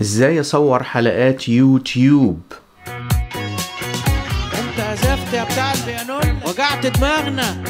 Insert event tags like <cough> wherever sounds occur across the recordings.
ازاي اصور حلقات يوتيوب انت عزفت يا بتاع البيانون وجعت دماغنا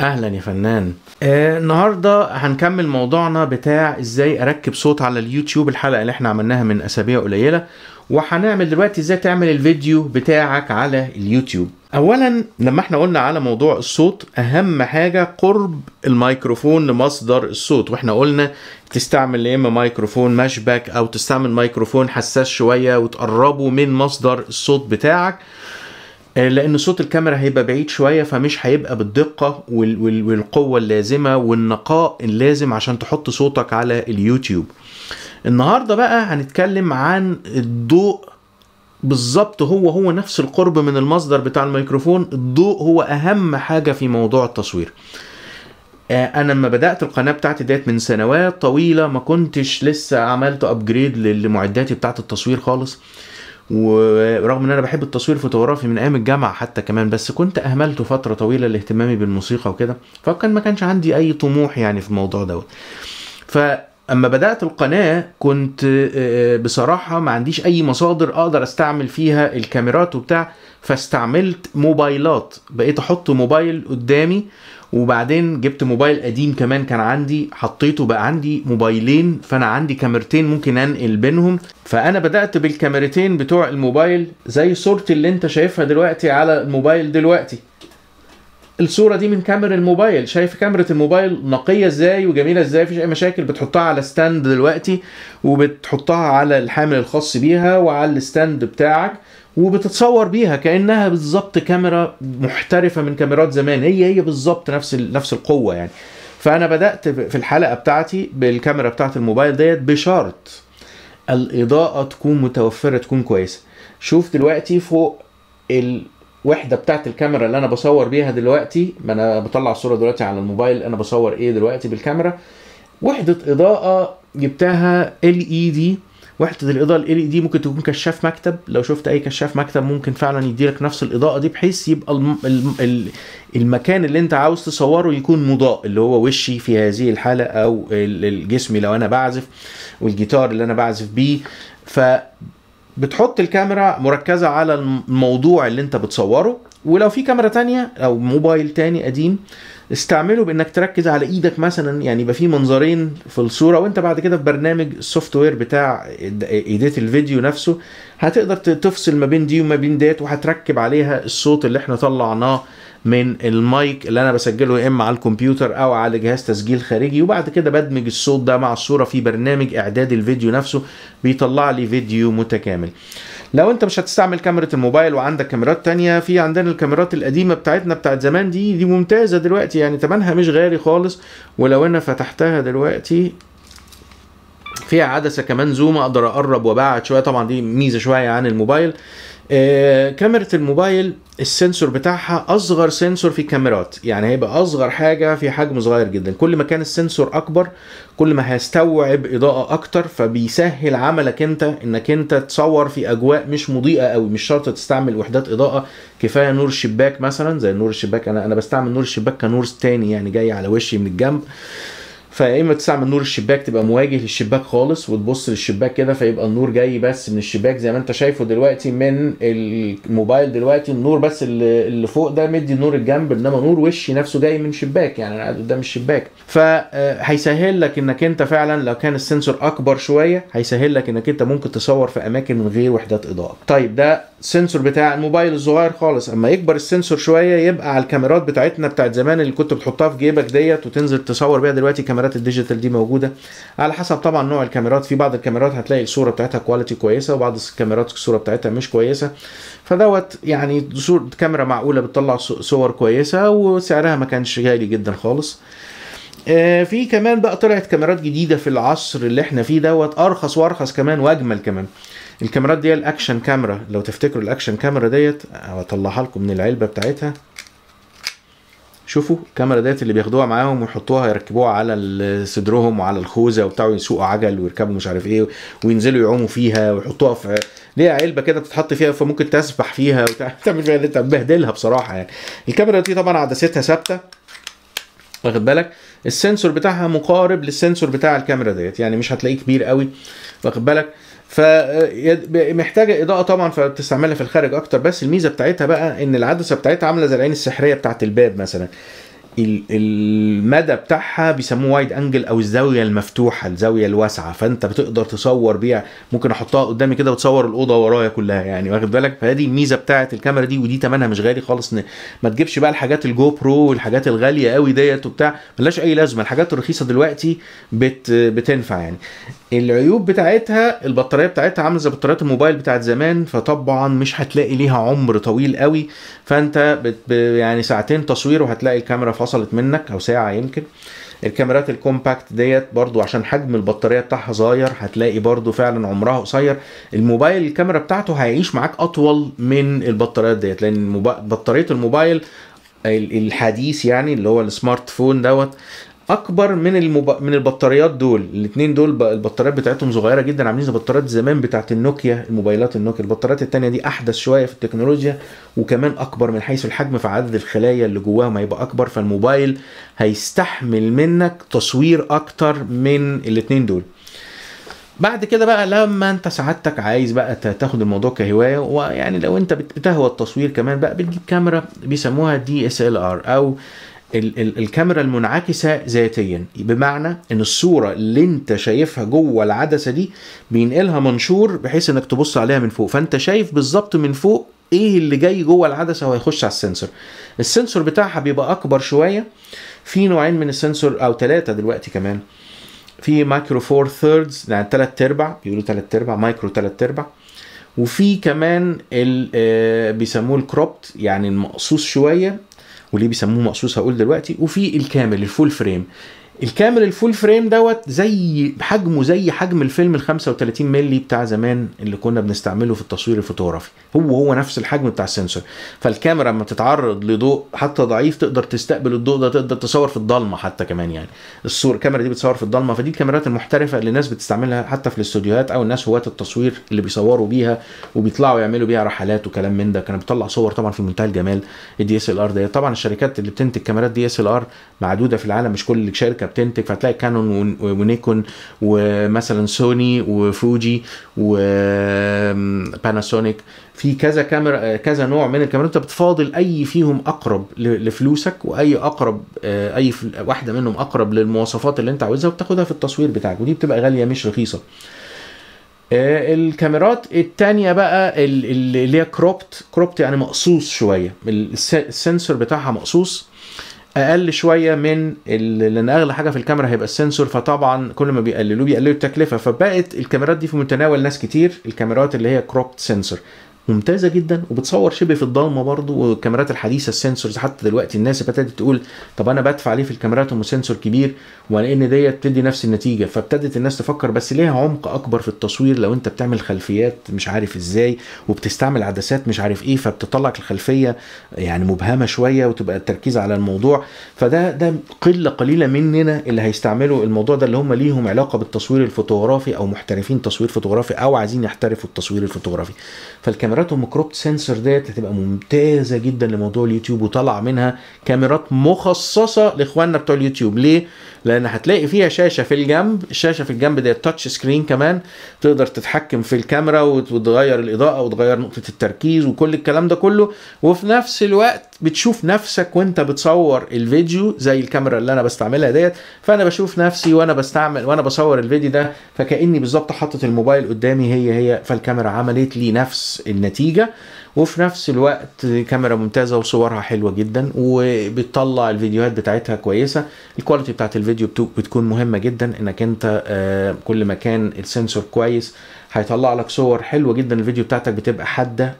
اهلا يا فنان آه النهارده هنكمل موضوعنا بتاع ازاي اركب صوت على اليوتيوب الحلقه اللي احنا عملناها من اسابيع قليله وهنعمل دلوقتي ازاي تعمل الفيديو بتاعك على اليوتيوب اولا لما احنا قلنا على موضوع الصوت اهم حاجه قرب الميكروفون لمصدر الصوت واحنا قلنا تستعمل يا اما ميكروفون مشبك او تستعمل ميكروفون حساس شويه وتقربه من مصدر الصوت بتاعك آه، لان صوت الكاميرا هيبقى بعيد شويه فمش هيبقى بالدقه والقوه اللازمه والنقاء اللازم عشان تحط صوتك على اليوتيوب النهارده بقى هنتكلم عن الضوء بالظبط هو هو نفس القرب من المصدر بتاع الميكروفون الضوء هو اهم حاجه في موضوع التصوير آه، انا لما بدات القناه بتاعتي ديت من سنوات طويله ما كنتش لسه عملت ابجريد لمعداتي بتاعه التصوير خالص ورغم ان انا بحب التصوير فوتوغرافي من ايام الجامعه حتى كمان بس كنت اهملته فتره طويله لاهتمامي بالموسيقى وكده فكان ما كانش عندي اي طموح يعني في الموضوع دوت ف اما بدات القناه كنت آه، آه، بصراحه ما عنديش اي مصادر اقدر استعمل فيها الكاميرات وبتاع فاستعملت موبايلات بقيت احط موبايل قدامي وبعدين جبت موبايل قديم كمان كان عندي حطيته بقى عندي موبايلين فانا عندي كاميرتين ممكن انقل بينهم فانا بدات بالكاميرتين بتوع الموبايل زي صورتي اللي انت شايفها دلوقتي على الموبايل دلوقتي الصوره دي من كاميرا الموبايل شايف كاميرا الموبايل نقيه ازاي وجميله ازاي مفيش اي مشاكل بتحطها على ستاند دلوقتي وبتحطها على الحامل الخاص بيها وعلى الستاند بتاعك وبتتصور بيها كانها بالظبط كاميرا محترفه من كاميرات زمان هي هي بالظبط نفس نفس القوه يعني فانا بدات في الحلقه بتاعتي بالكاميرا بتاعت الموبايل ديت بشرط الاضاءه تكون متوفره تكون كويسه شوف دلوقتي فوق وحدة بتاعت الكاميرا اللي انا بصور بيها دلوقتي ما انا بطلع الصوره دلوقتي على الموبايل انا بصور ايه دلوقتي بالكاميرا وحده اضاءه جبتها ال اي دي وحده الاضاءه ال اي دي ممكن تكون كشاف مكتب لو شفت اي كشاف مكتب ممكن فعلا يديلك نفس الاضاءه دي بحيث يبقى المكان اللي انت عاوز تصوره يكون مضاء اللي هو وشي في هذه الحاله او جسمي لو انا بعزف والجيتار اللي انا بعزف بيه ف بتحط الكاميرا مركزة على الموضوع اللي انت بتصوره ولو في كاميرا تانية او موبايل تاني قديم استعمله بانك تركز على ايدك مثلا يعني يبقى في منظرين في الصورة وانت بعد كده في برنامج السوفت وير بتاع ايديت الفيديو نفسه هتقدر تفصل ما بين دي وما بين ديت وهتركب عليها الصوت اللي احنا طلعناه من المايك اللي انا بسجله يا اما على الكمبيوتر او على جهاز تسجيل خارجي وبعد كده بدمج الصوت ده مع الصوره في برنامج اعداد الفيديو نفسه بيطلع لي فيديو متكامل لو انت مش هتستعمل كاميرا الموبايل وعندك كاميرات تانية في عندنا الكاميرات القديمه بتاعتنا بتاعت زمان دي دي ممتازه دلوقتي يعني تمنها مش غالي خالص ولو انا فتحتها دلوقتي فيها عدسه كمان زوم اقدر اقرب وابعد شويه طبعا دي ميزه شويه عن الموبايل آه، كاميرا الموبايل السنسور بتاعها اصغر سنسور في الكاميرات يعني هيبقى اصغر حاجه في حجم صغير جدا كل ما كان السنسور اكبر كل ما هيستوعب اضاءه اكتر فبيسهل عملك انت انك انت تصور في اجواء مش مضيئه قوي مش شرط تستعمل وحدات اضاءه كفايه نور شباك مثلا زي نور الشباك انا انا بستعمل نور الشباك كنور تاني يعني جاي على وشي من الجنب فيا اما تستعمل نور الشباك تبقى مواجه للشباك خالص وتبص للشباك كده فيبقى النور جاي بس من الشباك زي ما انت شايفه دلوقتي من الموبايل دلوقتي النور بس اللي فوق ده مدي النور الجنب انما نور وشي نفسه جاي من شباك يعني انا قاعد قدام الشباك فهيسهل آه، لك انك انت فعلا لو كان السنسور اكبر شويه هيسهل لك انك انت ممكن تصور في اماكن من غير وحدات اضاءه طيب ده سنسور بتاع الموبايل الصغير خالص اما يكبر السنسور شويه يبقى على الكاميرات بتاعتنا بتاعت زمان اللي كنت بتحطها في جيبك ديت وتنزل تصور بيها دلوقتي كاميرات الكاميرات الديجيتال دي موجوده على حسب طبعا نوع الكاميرات في بعض الكاميرات هتلاقي الصوره بتاعتها كواليتي كويسه وبعض الكاميرات الصوره بتاعتها مش كويسه فدوت يعني صور كاميرا معقوله بتطلع صور كويسه وسعرها ما كانش غالي جدا خالص آه، في كمان بقى طلعت كاميرات جديده في العصر اللي احنا فيه دوت ارخص وارخص كمان واجمل كمان الكاميرات دي الاكشن كاميرا لو تفتكروا الاكشن كاميرا ديت هطلعها لكم من العلبه بتاعتها شوفوا الكاميرا ديت اللي بياخدوها معاهم ويحطوها يركبوها على صدرهم وعلى الخوذه وبتاع ويسوقوا عجل ويركبوا مش عارف ايه وينزلوا يعوموا فيها ويحطوها في ليها علبه كده بتتحط فيها فممكن تسبح فيها وتعمل <laughs> فيها اللي انت مبهدلها بصراحه يعني الكاميرا دي طبعا عدستها ثابته واخد بالك السنسور بتاعها مقارب للسنسور بتاع الكاميرا ديت يعني مش هتلاقيه كبير قوي واخد بالك فمحتاجه آه، اضاءه طبعا فبتستعملها في الخارج اكتر بس الميزه بتاعتها بقى ان العدسه بتاعتها عامله زي العين السحريه بتاعت الباب مثلا المدى بتاعها بيسموه وايد انجل او الزاويه المفتوحه الزاويه الواسعه فانت بتقدر تصور بيها ممكن احطها قدامي كده وتصور الاوضه ورايا كلها يعني واخد بالك فدي الميزه بتاعه الكاميرا دي ودي ثمنها مش غالي خالص ما تجيبش بقى الحاجات الجو برو والحاجات الغاليه قوي ديت وبتاع ملهاش اي لازمه الحاجات الرخيصه دلوقتي بت بتنفع يعني العيوب بتاعتها البطاريه بتاعتها عامله زي بطاريات الموبايل بتاعت زمان فطبعا مش هتلاقي ليها عمر طويل قوي فانت بت يعني ساعتين تصوير وهتلاقي الكاميرا فصلت منك او ساعه يمكن الكاميرات الكومباكت ديت برضو عشان حجم البطاريه بتاعها صغير هتلاقي برضو فعلا عمرها قصير الموبايل الكاميرا بتاعته هيعيش معاك اطول من البطاريات ديت لان بطاريه الموبايل الحديث يعني اللي هو السمارت فون دوت اكبر من المب... من البطاريات دول الاثنين دول ب... البطاريات بتاعتهم صغيره جدا عاملين زي بطاريات زمان بتاعت النوكيا الموبايلات النوكيا البطاريات الثانيه دي احدث شويه في التكنولوجيا وكمان اكبر من حيث الحجم فعدد الخلايا اللي جواهم هيبقى اكبر فالموبايل هيستحمل منك تصوير اكتر من الاثنين دول بعد كده بقى لما انت سعادتك عايز بقى تاخد الموضوع كهوايه ويعني لو انت بتهوى التصوير كمان بقى بتجيب كاميرا بيسموها دي اس ال ار او الكاميرا المنعكسه ذاتيا بمعنى ان الصوره اللي انت شايفها جوه العدسه دي بينقلها منشور بحيث انك تبص عليها من فوق فانت شايف بالظبط من فوق ايه اللي جاي جوه العدسه وهيخش على السنسور السنسور بتاعها بيبقى اكبر شويه في نوعين من السنسور او ثلاثه دلوقتي كمان في مايكرو فور ثيردز يعني ثلاث ارباع بيقولوا ثلاث ارباع مايكرو ثلاث ارباع وفي كمان آه، بيسموه الكروبت يعني المقصوص شويه وليه بيسموه مقصوص هقول دلوقتي وفي الكامل الفول فريم الكاميرا الفول فريم دوت زي حجمه زي حجم الفيلم ال 35 مللي بتاع زمان اللي كنا بنستعمله في التصوير الفوتوغرافي هو هو نفس الحجم بتاع السنسور فالكاميرا لما تتعرض لضوء حتى ضعيف تقدر تستقبل الضوء ده تقدر تصور في الضلمه حتى كمان يعني الصور الكاميرا دي بتصور في الضلمه فدي الكاميرات المحترفه اللي الناس بتستعملها حتى في الاستوديوهات او الناس هواة التصوير اللي بيصوروا بيها وبيطلعوا يعملوا بيها رحلات وكلام من ده كانت بتطلع صور طبعا في منتهى الجمال الدي اس ال ار ده طبعا الشركات اللي بتنتج كاميرات دي اس ال ار معدوده في العالم مش كل شركه شركه بتنتج فتلاقي كانون ونيكون ومثلا سوني وفوجي وباناسونيك في كذا كاميرا كذا نوع من الكاميرات انت بتفاضل اي فيهم اقرب لفلوسك واي اقرب آه، اي واحده منهم اقرب للمواصفات اللي انت عاوزها وبتاخدها في التصوير بتاعك ودي بتبقى غاليه مش رخيصه آه، الكاميرات التانية بقى اللي هي كروبت كروبت يعني مقصوص شوية السنسور بتاعها مقصوص اقل شويه من لان اغلى حاجه في الكاميرا هيبقى السنسور فطبعا كل ما بيقللوه بيقللوا التكلفه فبقت الكاميرات دي في متناول ناس كتير الكاميرات اللي هي كروبت سنسور ممتازه جدا وبتصور شبه في الضلمه برضو والكاميرات الحديثه السنسورز حتى دلوقتي الناس ابتدت تقول طب انا بدفع ليه في الكاميرات ام سنسور كبير ولان ديت بتدي نفس النتيجه فابتدت الناس تفكر بس ليها عمق اكبر في التصوير لو انت بتعمل خلفيات مش عارف ازاي وبتستعمل عدسات مش عارف ايه فبتطلع الخلفيه يعني مبهمه شويه وتبقى التركيز على الموضوع فده ده قله قليله مننا اللي هيستعملوا الموضوع ده اللي هم ليهم علاقه بالتصوير الفوتوغرافي او محترفين تصوير فوتوغرافي او عايزين يحترفوا التصوير الفوتوغرافي فالكاميرات كاميراتهم كروبت سنسور ديت هتبقى ممتازه جدا لموضوع اليوتيوب وطلع منها كاميرات مخصصه لاخواننا بتوع اليوتيوب ليه لان هتلاقي فيها شاشه في الجنب الشاشه في الجنب ديت تاتش سكرين كمان تقدر تتحكم في الكاميرا وتغير الاضاءه وتغير نقطه التركيز وكل الكلام ده كله وفي نفس الوقت بتشوف نفسك وانت بتصور الفيديو زي الكاميرا اللي انا بستعملها ديت فانا بشوف نفسي وانا بستعمل وانا بصور الفيديو ده فكاني بالظبط حاطط الموبايل قدامي هي هي فالكاميرا عملت لي نفس ان النتيجه وفي نفس الوقت كاميرا ممتازه وصورها حلوه جدا وبتطلع الفيديوهات بتاعتها كويسه الكواليتي بتاعت الفيديو بتكون مهمه جدا انك انت آه، كل ما كان السنسور كويس هيطلع لك صور حلوه جدا الفيديو بتاعتك بتبقى حاده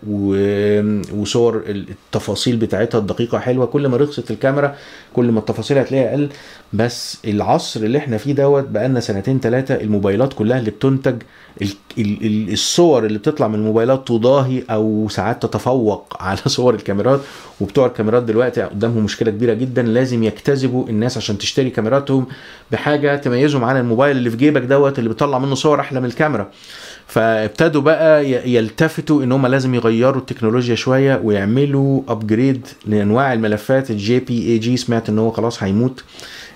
وصور التفاصيل بتاعتها الدقيقه حلوه كل ما رخصت الكاميرا كل ما التفاصيل هتلاقيها اقل بس العصر اللي احنا فيه دوت بقالنا سنتين ثلاثه الموبايلات كلها اللي بتنتج الصور اللي بتطلع من الموبايلات تضاهي او ساعات تتفوق <laughs> على صور الكاميرات وبتوع الكاميرات دلوقتي قدامهم مشكله كبيره جدا لازم يجتذبوا الناس عشان تشتري كاميراتهم بحاجه تميزهم عن الموبايل اللي في جيبك دوت اللي بيطلع منه صور احلى من الكاميرا فابتدوا بقى يلتفتوا ان هم لازم يغيروا التكنولوجيا شويه ويعملوا ابجريد لانواع الملفات الجي بي اي جي سمعت ان هو خلاص هيموت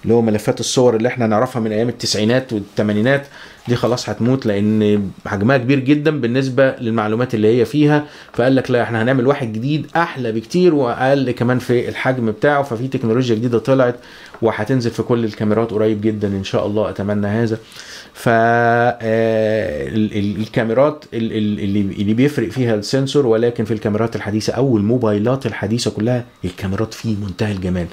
اللي هو ملفات الصور اللي احنا نعرفها من ايام التسعينات والثمانينات دي خلاص هتموت لان حجمها كبير جدا بالنسبه للمعلومات اللي هي فيها فقال لك لا احنا هنعمل واحد جديد احلى بكتير واقل كمان في الحجم بتاعه ففي تكنولوجيا جديده طلعت وهتنزل في كل الكاميرات قريب جدا ان شاء الله اتمنى هذا ف آه، الكاميرات اللي اللي بيفرق فيها السنسور ولكن في الكاميرات الحديثه او الموبايلات الحديثه كلها الكاميرات في منتهى الجمال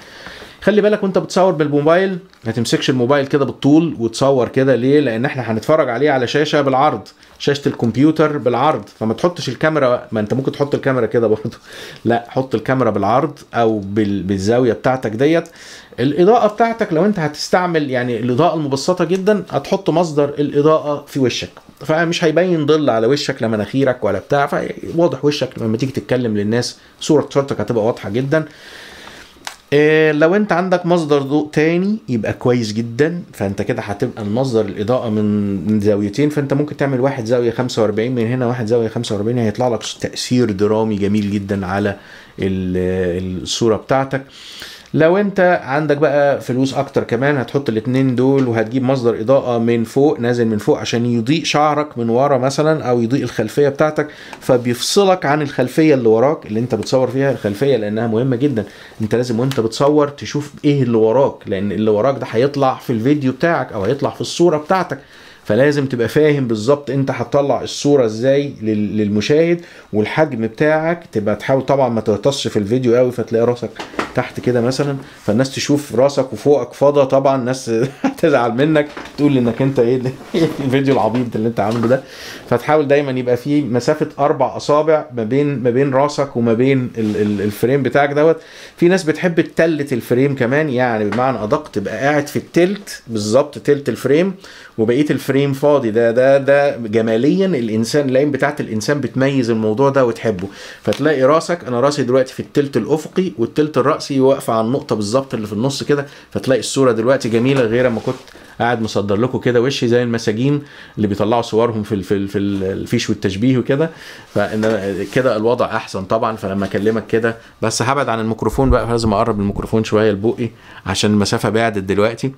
خلي بالك وانت بتصور بالموبايل ما تمسكش الموبايل كده بالطول وتصور كده ليه لان احنا هنتفرج عليه على شاشه بالعرض شاشه الكمبيوتر بالعرض فما تحطش الكاميرا ما انت ممكن تحط الكاميرا كده برضه <laughs> لا حط الكاميرا بالعرض او بالزاويه بتاعتك ديت الاضاءه بتاعتك لو انت هتستعمل يعني الاضاءه المبسطه جدا هتحط مصدر الاضاءه في وشك فمش هيبين ظل على وشك لا مناخيرك ولا بتاع فواضح وشك لما تيجي تتكلم للناس صوره صورتك هتبقى واضحه جدا إيه لو انت عندك مصدر ضوء تاني يبقى كويس جدا فانت كده هتبقى المصدر الاضاءه من زاويتين فانت ممكن تعمل واحد زاويه 45 من هنا واحد زاويه 45 هيطلع لك تاثير درامي جميل جدا على الصوره بتاعتك لو انت عندك بقى فلوس اكتر كمان هتحط الاتنين دول وهتجيب مصدر اضاءه من فوق نازل من فوق عشان يضيء شعرك من ورا مثلا او يضيء الخلفيه بتاعتك فبيفصلك عن الخلفيه اللي وراك اللي انت بتصور فيها الخلفيه لانها مهمه جدا انت لازم وانت بتصور تشوف ايه اللي وراك لان اللي وراك ده هيطلع في الفيديو بتاعك او هيطلع في الصوره بتاعتك فلازم تبقى فاهم بالظبط انت هتطلع الصوره ازاي للمشاهد والحجم بتاعك تبقى تحاول طبعا ما تغطسش في الفيديو قوي فتلاقي راسك تحت كده مثلا فالناس تشوف راسك وفوقك فضه طبعا الناس هتزعل <laughs> منك تقول انك انت إيه, <laughs> ايه الفيديو العبيط اللي انت عامله ده فتحاول دايما يبقى في مسافه اربع اصابع ما بين ما بين راسك وما بين الفريم بتاعك دوت في ناس بتحب تلت الفريم كمان يعني بمعنى ادق تبقى قاعد في التلت بالظبط تلت الفريم وبقيه الفريم فاضي ده ده ده جماليا الانسان العين بتاعت الانسان بتميز الموضوع ده وتحبه فتلاقي راسك انا راسي دلوقتي في التلت الافقي والتلت الراسي راسي واقفه على النقطه بالظبط اللي في النص كده فتلاقي الصوره دلوقتي جميله غير ما كنت قاعد مصدر لكم كده وشي زي المساجين اللي بيطلعوا صورهم في في في الفيش والتشبيه وكده فان كده الوضع احسن طبعا فلما اكلمك كده بس هبعد عن الميكروفون بقى لازم اقرب الميكروفون شويه لبقي عشان المسافه بعدت دلوقتي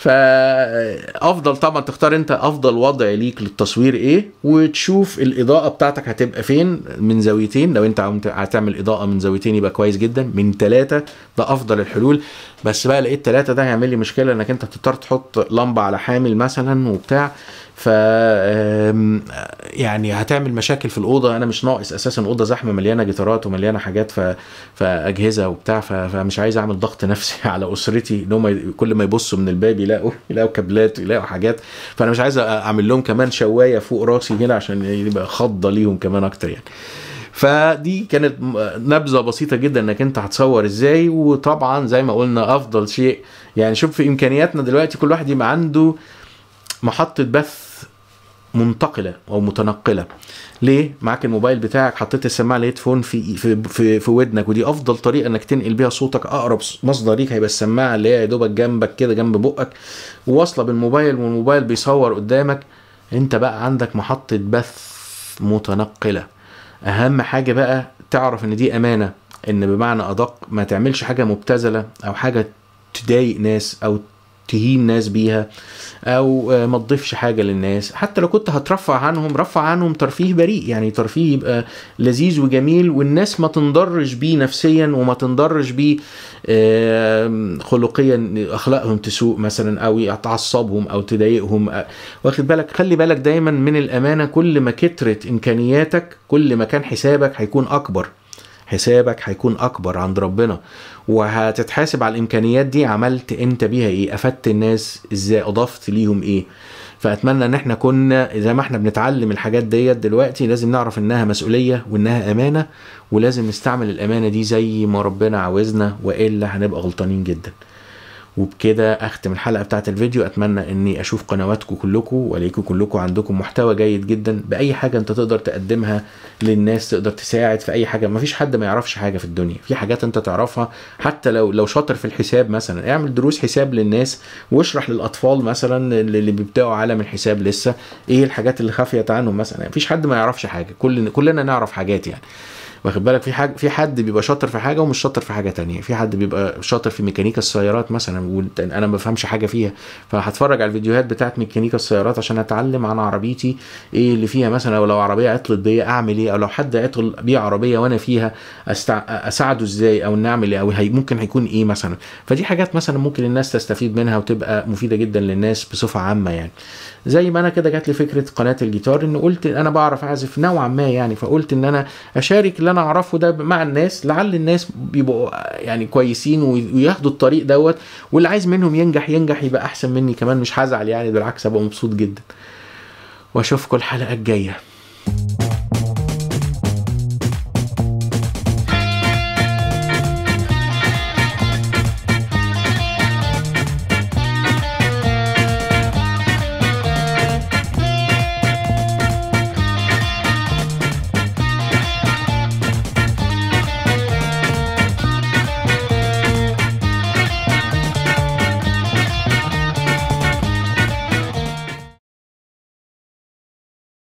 فافضل طبعا تختار انت افضل وضع ليك للتصوير ايه وتشوف الاضاءه بتاعتك هتبقى فين من زاويتين لو انت هتعمل اضاءه من زاويتين يبقى كويس جدا من ثلاثه ده افضل الحلول بس بقى لقيت ثلاثة ده هيعمل لي مشكلة انك انت تضطر تحط لمبة على حامل مثلا وبتاع ف يعني هتعمل مشاكل في الاوضه انا مش ناقص اساسا اوضه زحمه مليانه جيتارات ومليانه حاجات ف... فاجهزه وبتاع ف... فمش عايز اعمل ضغط <laughs> نفسي على اسرتي ان هم كل ما يبصوا من الباب يلاقوا يلاقوا كابلات يلاقوا حاجات فانا مش عايز اعمل لهم كمان شوايه فوق راسي هنا عشان يبقى خضه ليهم كمان اكتر يعني فدي كانت نبذه بسيطه جدا انك انت هتصور ازاي وطبعا زي ما قلنا افضل شيء يعني شوف في امكانياتنا دلوقتي كل واحد يبقى عنده محطه بث منتقله او متنقله ليه معاك الموبايل بتاعك حطيت السماعه الهيدفون في في في, في ودنك ودي افضل طريقه انك تنقل بيها صوتك اقرب مصدر ليك هيبقى السماعه اللي هي يا دوبك جنبك كده جنب بقك وواصله بالموبايل والموبايل بيصور قدامك انت بقى عندك محطه بث متنقله اهم حاجه بقى تعرف ان دي امانه ان بمعنى ادق ما تعملش حاجه مبتذله او حاجه تضايق ناس او تهين ناس بيها او آه، ما تضيفش حاجه للناس حتى لو كنت هترفع عنهم رفع عنهم ترفيه بريء يعني ترفيه يبقى لذيذ وجميل والناس ما تنضرش بيه نفسيا وما تنضرش بيه خلقيا اخلاقهم تسوء مثلا او تعصبهم او تضايقهم واخد بالك خلي بالك دايما من الامانه كل ما كترت امكانياتك كل ما كان حسابك هيكون اكبر حسابك هيكون اكبر عند ربنا وهتتحاسب على الامكانيات دي عملت انت بيها ايه افدت الناس ازاي اضفت ليهم ايه فاتمنى ان احنا كنا زي ما احنا بنتعلم الحاجات ديت دلوقتي لازم نعرف انها مسؤوليه وانها امانه ولازم نستعمل الامانه دي زي ما ربنا عاوزنا والا هنبقى غلطانين جدا وبكده اختم الحلقه بتاعت الفيديو اتمنى اني اشوف قنواتكم كلكم والاقيكم كلكم عندكم محتوى جيد جدا باي حاجه انت تقدر تقدمها للناس تقدر تساعد في اي حاجه مفيش حد ما يعرفش حاجه في الدنيا في حاجات انت تعرفها حتى لو لو شاطر في الحساب مثلا اعمل دروس حساب للناس واشرح للاطفال مثلا اللي بيبداوا عالم الحساب لسه ايه الحاجات اللي خافيه عنهم مثلا مفيش حد ما يعرفش حاجه كل كلنا نعرف حاجات يعني واخد بالك في حاجه في حد بيبقى شاطر في حاجه ومش شاطر في حاجه تانية في حد بيبقى شاطر في ميكانيكا السيارات مثلا بيقول انا ما بفهمش حاجه فيها فهتفرج على الفيديوهات بتاعت ميكانيكا السيارات عشان اتعلم عن عربيتي ايه اللي فيها مثلا او لو عربيه عطلت بيا اعمل ايه او لو حد عطل بيع عربيه وانا فيها أستع... اساعده ازاي او نعمل ايه او هي... ممكن هيكون ايه مثلا فدي حاجات مثلا ممكن الناس تستفيد منها وتبقى مفيده جدا للناس بصفه عامه يعني زي ما انا كده جات لي فكره قناه الجيتار ان قلت انا بعرف اعزف نوعا ما يعني فقلت ان انا اشارك اللي انا اعرفه ده مع الناس لعل الناس بيبقوا يعني كويسين وياخدوا الطريق دوت واللي عايز منهم ينجح ينجح يبقى احسن مني كمان مش هزعل يعني بالعكس ابقى مبسوط جدا واشوفكم الحلقه الجايه